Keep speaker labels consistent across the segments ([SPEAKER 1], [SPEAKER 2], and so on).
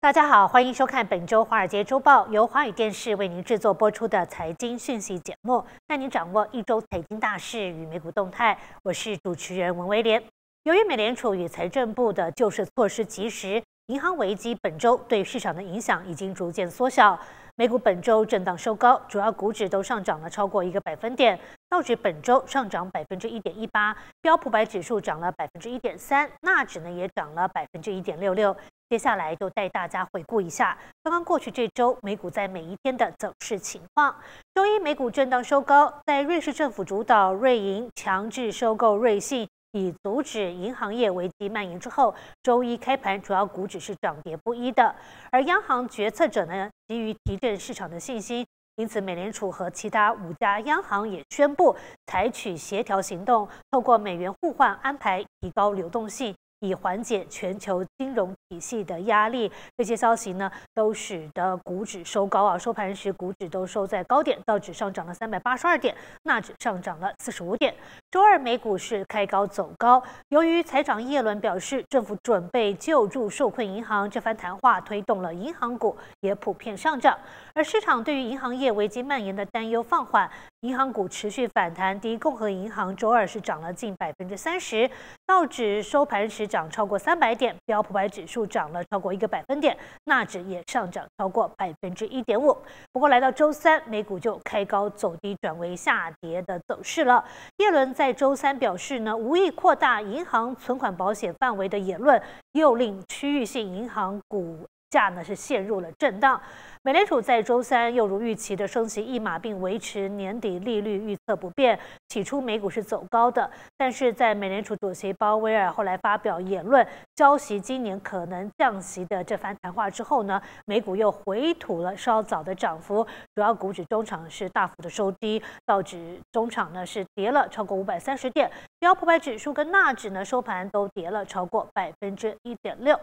[SPEAKER 1] 大家好，欢迎收看本周《华尔街周报》，由华语电视为您制作播出的财经讯息节目，带您掌握一周财经大事与美股动态。我是主持人文威廉。由于美联储与财政部的救市措施及时，银行危机本周对市场的影响已经逐渐缩小。美股本周震荡收高，主要股指都上涨了超过一个百分点。道指本周上涨百分之一点一八，标普白指数涨了百分之一点三，纳指呢也涨了百分之一点六六。接下来就带大家回顾一下刚刚过去这周美股在每一天的走势情况。周一美股震荡收高，在瑞士政府主导瑞银强制收购瑞信。以阻止银行业危机蔓延之后，周一开盘主要股指是涨跌不一的。而央行决策者呢，急于提振市场的信心，因此美联储和其他五家央行也宣布采取协调行动，透过美元互换安排提高流动性，以缓解全球金融体系的压力。这些消息呢，都使得股指收高啊，收盘时股指都收在高点，道指上涨了三百八十二点，纳指上涨了四十五点。周二美股是开高走高，由于财长耶伦表示政府准备救助受困银行，这番谈话推动了银行股也普遍上涨，而市场对于银行业危机蔓延的担忧放缓，银行股持续反弹。第一共和银行周二是涨了近百分之三十，道指收盘时涨超过三百点，标普白指数涨了超过一个百分点，纳指也上涨超过百分之一点五。不过来到周三，美股就开高走低，转为下跌的走势了。耶伦在在周三表示呢，无意扩大银行存款保险范围的言论，又令区域性银行股。价呢是陷入了震荡。美联储在周三又如预期的升息一码，并维持年底利率预测不变。起初美股是走高的，但是在美联储主席鲍威尔后来发表言论，消息今年可能降息的这番谈话之后呢，美股又回吐了稍早的涨幅。主要股指中场是大幅的收低，道指中场呢是跌了超过五百三十点，标普百指数跟纳指呢收盘都跌了超过百分之一点六。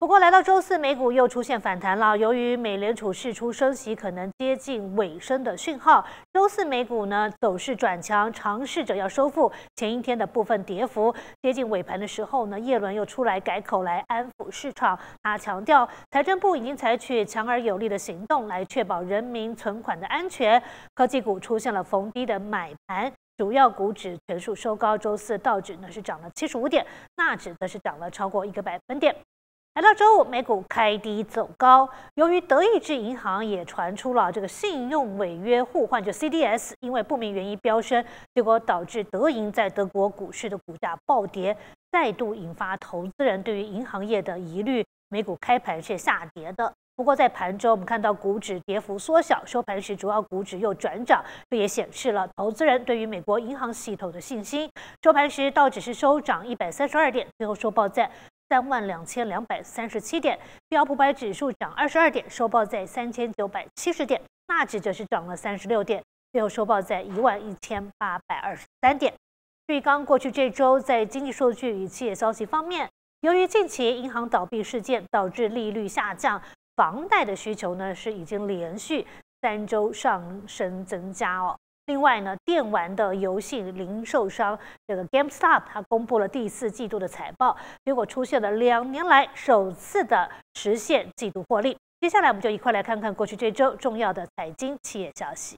[SPEAKER 1] 不过，来到周四，美股又出现反弹了。由于美联储释出升息可能接近尾声的讯号，周四美股呢走势转强，尝试着要收复前一天的部分跌幅。接近尾盘的时候呢，耶伦又出来改口来安抚市场，他强调，财政部已经采取强而有力的行动来确保人民存款的安全。科技股出现了逢低的买盘，主要股指全数收高。周四道指呢是涨了七十五点，纳指则是涨了超过一个百分点。来到周五，美股开低走高。由于德意志银行也传出了这个信用违约互换就 CDS 因为不明原因飙升，结果导致德银在德国股市的股价暴跌，再度引发投资人对于银行业的疑虑。美股开盘是下跌的，不过在盘中我们看到股指跌幅缩小，收盘时主要股指又转涨，这也显示了投资人对于美国银行系统的信心。收盘时道指是收涨一百三十二点，最后收报在。三万两千两百三十七点，标普百指数涨二十二点，收报在三千九百七十点。纳指则是涨了三十六点，最后收报在一万一千八百二十三点。据刚过去这周，在经济数据与企业消息方面，由于近期银行倒闭事件导致利率下降，房贷的需求呢是已经连续三周上升增加哦。另外呢，电玩的游戏零售商这个 GameStop，它公布了第四季度的财报，结果出现了两年来首次的实现季度获利。接下来我们就一块来看看过去这周重要的财经企业消息。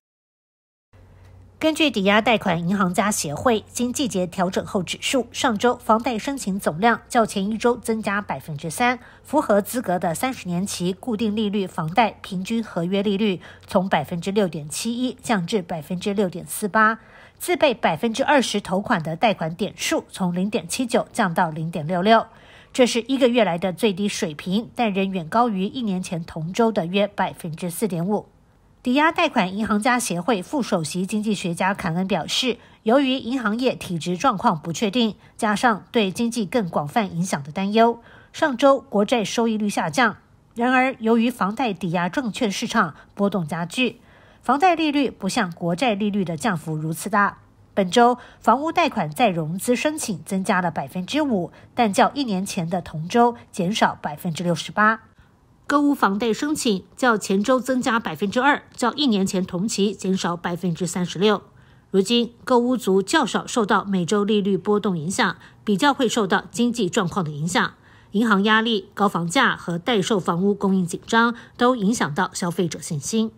[SPEAKER 1] 根据抵押贷款银行家协会经季节调整后指数，上周房贷申请总量较前一周增加百分之三。符合资格的三十年期固定利率房贷平均合约利率从百分之六点七一降至百分之六点四八。自备百分之二十头款的贷款点数从零点七九降到零点六六，这是一个月来的最低水平，但仍远高于一年前同周的约百分之四点五。抵押贷款银行家协会副首席经济学家凯恩表示，由于银行业体制状况不确定，加上对经济更广泛影响的担忧，上周国债收益率下降。然而，由于房贷抵押证券市场波动加剧，房贷利率不像国债利率的降幅如此大。本周房屋贷款再融资申请增加了百分之五，但较一年前的同周减少百分之六十八。购物房贷申请较前周增加百分之二，较一年前同期减少百分之三十六。如今，购物族较少受到每周利率波动影响，比较会受到经济状况的影响。银行压力、高房价和待售房屋供应紧张都影响到消费者信心。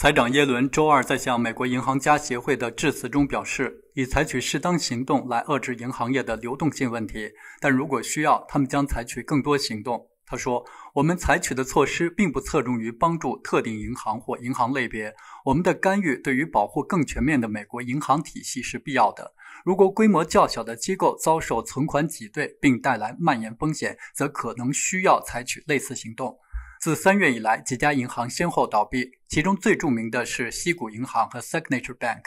[SPEAKER 2] 财长耶伦周二在向美国银行家协会的致辞中表示，已采取适当行动来遏制银行业的流动性问题，但如果需要，他们将采取更多行动。他说：“我们采取的措施并不侧重于帮助特定银行或银行类别，我们的干预对于保护更全面的美国银行体系是必要的。如果规模较小的机构遭受存款挤兑并带来蔓延风险，则可能需要采取类似行动。”自三月以来，几家银行先后倒闭，其中最著名的是西谷银行和 Signature Bank。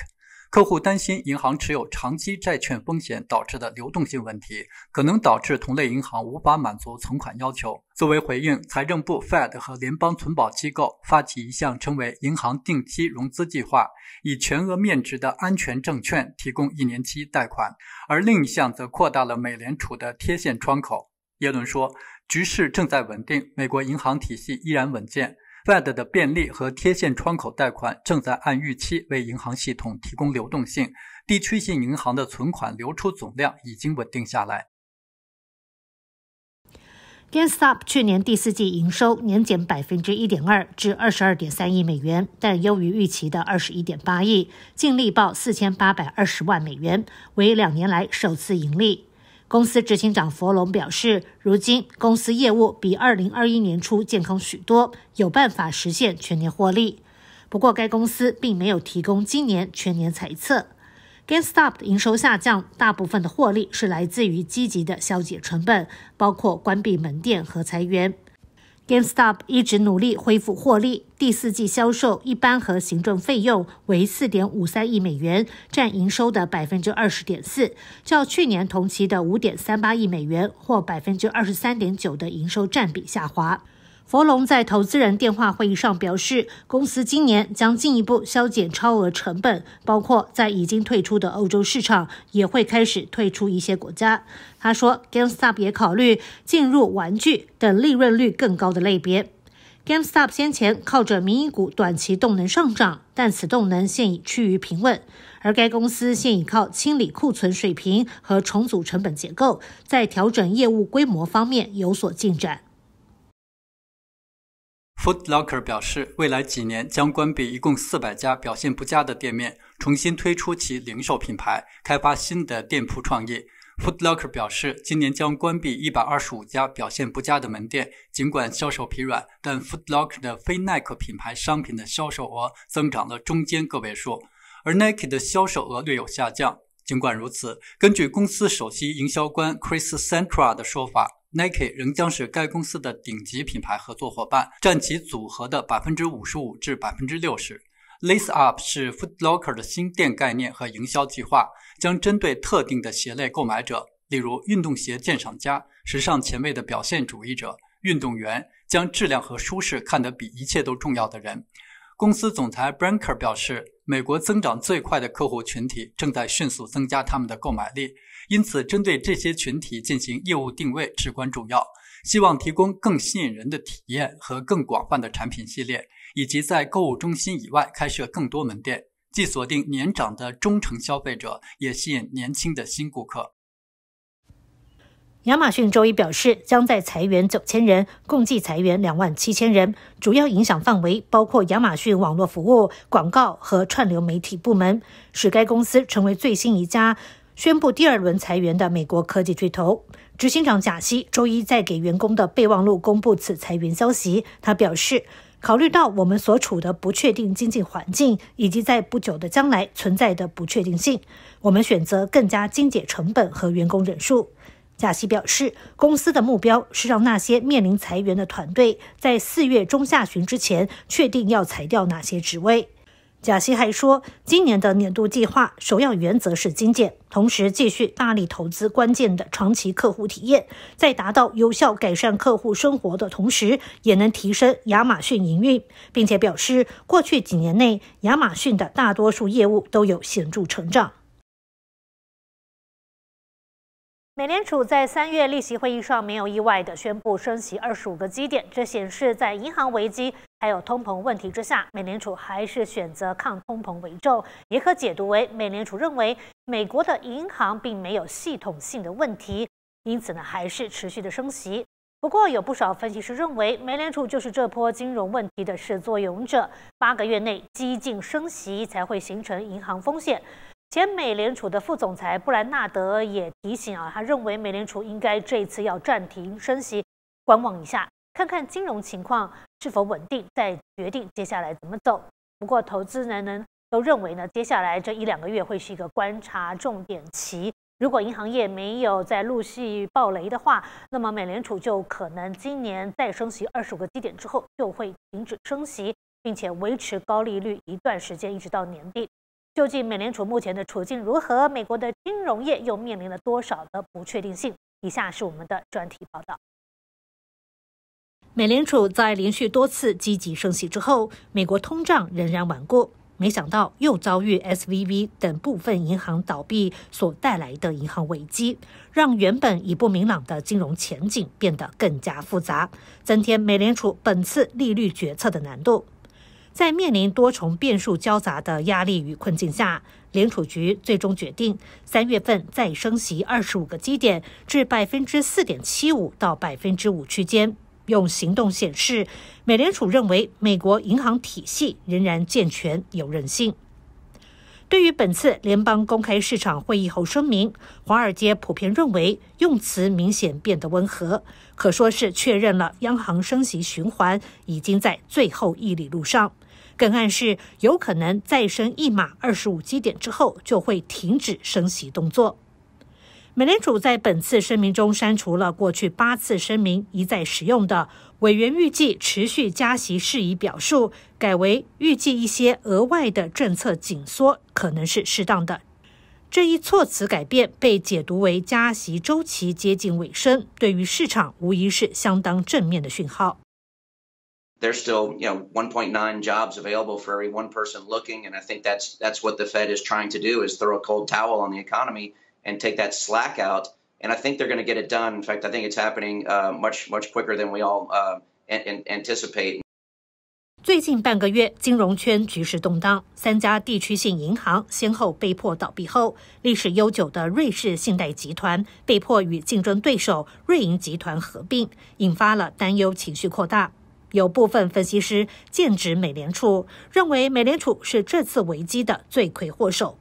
[SPEAKER 2] 客户担心银行持有长期债券风险导致的流动性问题，可能导致同类银行无法满足存款要求。作为回应，财政部、Fed 和联邦存保机构发起一项称为“银行定期融资计划”，以全额面值的安全证券提供一年期贷款，而另一项则扩大了美联储的贴现窗口。耶伦说，局势正在稳定，美国银行体系依然稳健。Fed 的便利和贴现窗口贷款正在按预期为银行系统提供流动性。地区性银行的存款流出总量已经稳定下来。
[SPEAKER 1] g e n s t o p 去年第四季营收年减百分之一点二，至二十二点三亿美元，但优于预期的二十一点八亿，净利报四千八百二十万美元，为两年来首次盈利。公司执行长佛龙表示，如今公司业务比二零二一年初健康许多，有办法实现全年获利。不过，该公司并没有提供今年全年财测。GainStop 的营收下降，大部分的获利是来自于积极的消解成本，包括关闭门店和裁员。GameStop 一直努力恢复获利。第四季销售一般和行政费用为四点五三亿美元，占营收的百分之二十点四，较去年同期的五点三八亿美元或百分之二十三点九的营收占比下滑。佛龙在投资人电话会议上表示，公司今年将进一步削减超额成本，包括在已经退出的欧洲市场也会开始退出一些国家。他说，GameStop 也考虑进入玩具等利润率更高的类别。GameStop 先前靠着民营股短期动能上涨，但此动能现已趋于平稳，而该公司现已靠清理库存水平和重组成本结构，在调整业务规模方面有所进展。
[SPEAKER 2] Foot Locker 表示，未来几年将关闭一共四百家表现不佳的店面，重新推出其零售品牌，开发新的店铺创意。Foot Locker 表示，今年将关闭一百二十五家表现不佳的门店。尽管销售疲软，但 Foot Locker 的非 Nike 品牌商品的销售额增长了中间个位数，而 Nike 的销售额略有下降。尽管如此，根据公司首席营销官 Chris Centra 的说法。Nike 仍将是该公司的顶级品牌合作伙伴，占其组合的百分之五十五至百分之六十。Lace Up 是 Foot Locker 的新店概念和营销计划，将针对特定的鞋类购买者，例如运动鞋鉴赏家、时尚前卫的表现主义者、运动员，将质量和舒适看得比一切都重要的人。公司总裁 Brinker 表示，美国增长最快的客户群体正在迅速增加他们的购买力。因此，针对这些群体进行业务定位至关重要。希望提供更吸引人的体验和更广泛的产品系列，以及在购物中心以外开设更多门店，既锁定年长的忠诚消费者，也吸引年轻的新顾客。
[SPEAKER 1] 亚马逊周一表示，将在裁员9千人，共计裁员2万七千人，主要影响范围包括亚马逊网络服务、广告和串流媒体部门，使该公司成为最新一家。宣布第二轮裁员的美国科技巨头执行长贾西周一在给员工的备忘录公布此裁员消息。他表示，考虑到我们所处的不确定经济环境以及在不久的将来存在的不确定性，我们选择更加精简成本和员工人数。贾希表示，公司的目标是让那些面临裁员的团队在四月中下旬之前确定要裁掉哪些职位。贾希还说，今年的年度计划首要原则是精简，同时继续大力投资关键的长期客户体验，在达到有效改善客户生活的同时，也能提升亚马逊营运。并且表示，过去几年内，亚马逊的大多数业务都有显著成长。美联储在三月例行会议上没有意外的宣布升息25个基点，这显示在银行危机。还有通膨问题之下，美联储还是选择抗通膨为重，也可解读为美联储认为美国的银行并没有系统性的问题，因此呢还是持续的升息。不过有不少分析师认为，美联储就是这波金融问题的始作俑者，八个月内激进升息才会形成银行风险。前美联储的副总裁布兰纳德也提醒啊，他认为美联储应该这次要暂停升息，观望一下。看看金融情况是否稳定，再决定接下来怎么走。不过，投资人呢都认为呢，接下来这一两个月会是一个观察重点期。如果银行业没有再陆续爆雷的话，那么美联储就可能今年再升息二十五个基点之后就会停止升息，并且维持高利率一段时间，一直到年底。究竟美联储目前的处境如何？美国的金融业又面临了多少的不确定性？以下是我们的专题报道。美联储在连续多次积极升息之后，美国通胀仍然顽固，没想到又遭遇 SVB 等部分银行倒闭所带来的银行危机，让原本已不明朗的金融前景变得更加复杂，增添美联储本次利率决策的难度。在面临多重变数交杂的压力与困境下，联储局最终决定三月份再升息二十五个基点，至百分之四点七五到百分之五区间。用行动显示，美联储认为美国银行体系仍然健全有韧性。对于本次联邦公开市场会议后声明，华尔街普遍认为用词明显变得温和，可说是确认了央行升息循环已经在最后一里路上，更暗示有可能再升一码二十五基点之后就会停止升息动作。美联储在本次声明中删除了过去八次声明一再使用的“委员预计持续加息”事宜表述，改为“预计一些额外的政策紧缩可能是适当的”。这一措辞改变被解读为加息周期接近尾声，对于市场无疑是相当正面的讯号。
[SPEAKER 2] There's still you know 1.9 jobs available for every one person looking, and I think that's that's what the Fed is trying to do is throw a cold towel on the economy. and take that slack And out. think I
[SPEAKER 1] 最近半个月，金融圈局势动荡。三家地区性银行先后被迫倒闭后，历史悠久的瑞士信贷集团被迫与竞争对手瑞银集团合并，引发了担忧情绪扩大。有部分分析师剑指美联储，认为美联储是这次危机的罪魁祸首。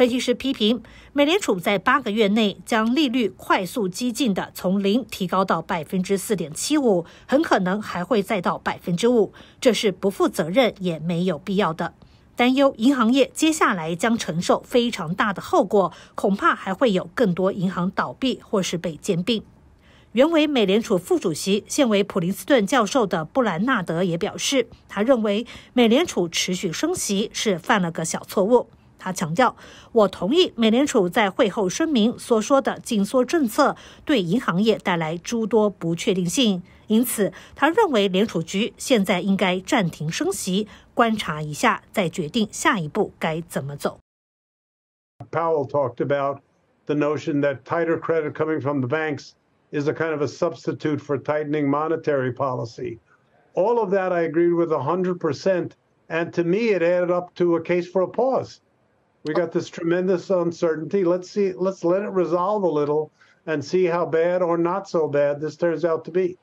[SPEAKER 1] 分析师批评，美联储在八个月内将利率快速激进地从零提高到百分之四点七五，很可能还会再到百分之五，这是不负责任也没有必要的。担忧银行业接下来将承受非常大的后果，恐怕还会有更多银行倒闭或是被兼并。原为美联储副主席，现为普林斯顿教授的布兰纳德也表示，他认为美联储持续升息是犯了个小错误。他强调：“我同意美联储在会后声明所说的紧缩政策对银行业带来诸多不确定性，因此他认为联储局现在应该暂停升息，观察一下，再决定下一步该怎么
[SPEAKER 2] 走。” Powell talked about the notion that tighter credit coming from the banks is a kind of a substitute for tightening monetary policy. All of that I agreed with a hundred percent, and to me, it added up to a case for a pause. We tremendous got this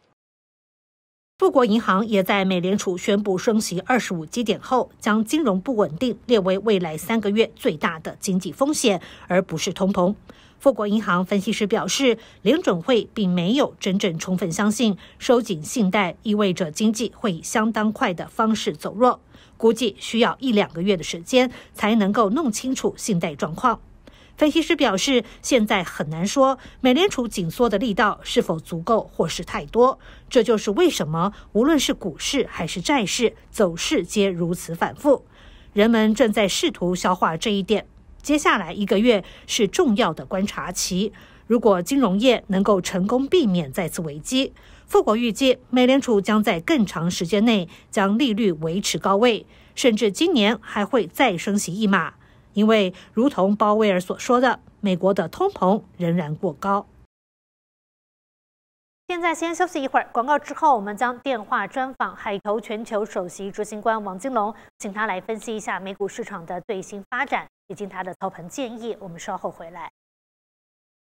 [SPEAKER 1] 富国银行也在美联储宣布升息十五基点后，将金融不稳定列为未来三个月最大的经济风险，而不是通膨。富国银行分析师表示，联准会并没有真正充分相信收紧信贷意味着经济会以相当快的方式走弱。估计需要一两个月的时间才能够弄清楚信贷状况。分析师表示，现在很难说美联储紧缩的力道是否足够或是太多。这就是为什么无论是股市还是债市走势皆如此反复。人们正在试图消化这一点。接下来一个月是重要的观察期。如果金融业能够成功避免再次危机，富国预计，美联储将在更长时间内将利率维持高位，甚至今年还会再升息一码，因为如同鲍威尔所说的，美国的通膨仍然过高。现在先休息一会儿，广告之后我们将电话专访海投全球首席执行官王金龙，请他来分析一下美股市场的最新发展以及他的操盘建议。我们稍后回来。